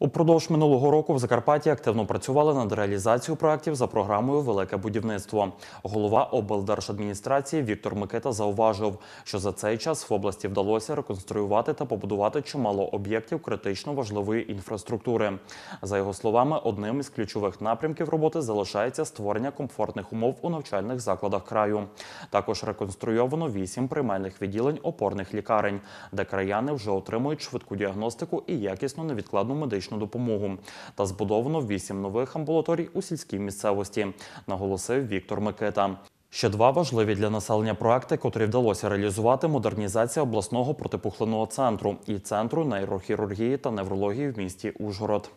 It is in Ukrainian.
Упродовж минулого року в Закарпатті активно працювали над реалізацією проєктів за програмою Велике будівництво. Голова облдержадміністрації Віктор Микита зауважив, що за цей час в області вдалося реконструювати та побудувати чимало об'єктів критично важливої інфраструктури. За його словами, одним із ключових напрямків роботи залишається створення комфортних умов у навчальних закладах краю. Також реконструйовано вісім приймальних відділень опорних лікарень, де краяни вже отримують швидку діагностику і якісну невідкладну медичну медичну допомогу та збудовано вісім нових амбулаторій у сільській місцевості, наголосив Віктор Микита. Ще два важливі для населення проекти, котрі вдалося реалізувати модернізація обласного протипухлинного центру і центру нейрохірургії та неврології в місті Ужгород.